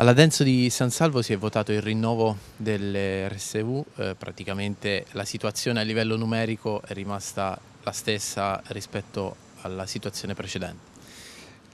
Alla Denso di San Salvo si è votato il rinnovo delle RSU, eh, praticamente la situazione a livello numerico è rimasta la stessa rispetto alla situazione precedente.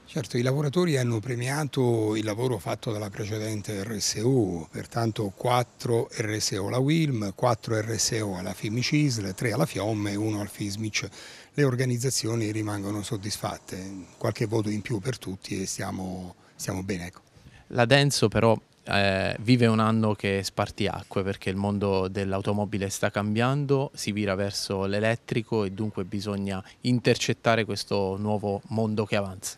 Certo, i lavoratori hanno premiato il lavoro fatto dalla precedente RSU, pertanto 4 RSO alla WILM, 4 RSO alla FIMICISL, 3 alla FIOM e 1 al FISMIC. Le organizzazioni rimangono soddisfatte, qualche voto in più per tutti e stiamo, stiamo bene. Ecco. La Denso però eh, vive un anno che spartiacque perché il mondo dell'automobile sta cambiando, si vira verso l'elettrico e dunque bisogna intercettare questo nuovo mondo che avanza.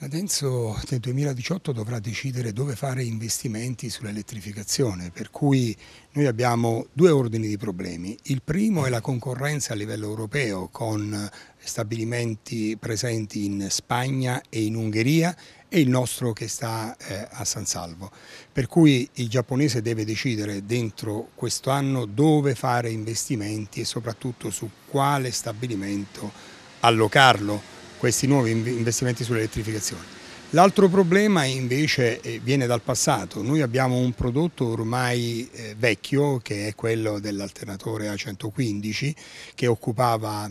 La Denso nel 2018 dovrà decidere dove fare investimenti sull'elettrificazione, per cui noi abbiamo due ordini di problemi. Il primo è la concorrenza a livello europeo con stabilimenti presenti in Spagna e in Ungheria e il nostro che sta eh, a San Salvo. Per cui il giapponese deve decidere dentro questo anno dove fare investimenti e soprattutto su quale stabilimento allocarlo questi nuovi investimenti sull'elettrificazione. L'altro problema invece eh, viene dal passato, noi abbiamo un prodotto ormai eh, vecchio che è quello dell'alternatore A115 che occupava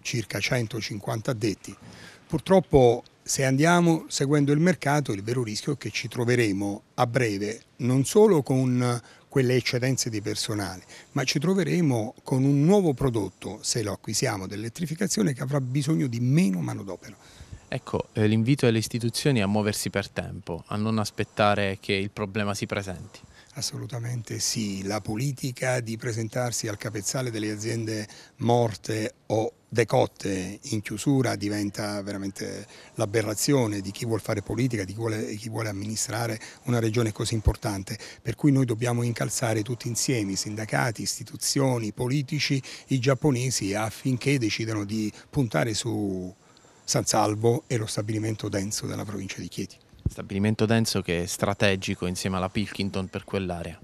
circa 150 addetti. Purtroppo se andiamo seguendo il mercato il vero rischio è che ci troveremo a breve non solo con quelle eccedenze di personale, ma ci troveremo con un nuovo prodotto, se lo acquisiamo, dell'elettrificazione che avrà bisogno di meno manodopera. Ecco, eh, l'invito alle istituzioni a muoversi per tempo, a non aspettare che il problema si presenti. Assolutamente sì, la politica di presentarsi al capezzale delle aziende morte o decotte in chiusura diventa veramente l'aberrazione di chi vuole fare politica, di chi vuole, chi vuole, amministrare una regione così importante, per cui noi dobbiamo incalzare tutti insieme, sindacati, istituzioni, politici, i giapponesi affinché decidano di puntare su San Salvo e lo stabilimento denso della provincia di Chieti. Stabilimento denso che è strategico insieme alla Pilkington per quell'area.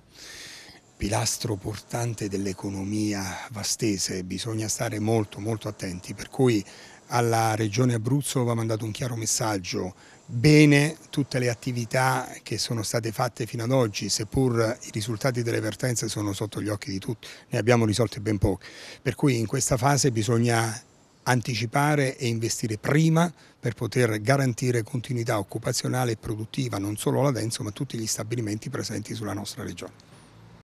Pilastro portante dell'economia vastese, bisogna stare molto molto attenti, per cui alla Regione Abruzzo va mandato un chiaro messaggio, bene tutte le attività che sono state fatte fino ad oggi, seppur i risultati delle vertenze sono sotto gli occhi di tutti, ne abbiamo risolte ben poche, per cui in questa fase bisogna anticipare e investire prima per poter garantire continuità occupazionale e produttiva non solo alla Denso ma a tutti gli stabilimenti presenti sulla nostra regione.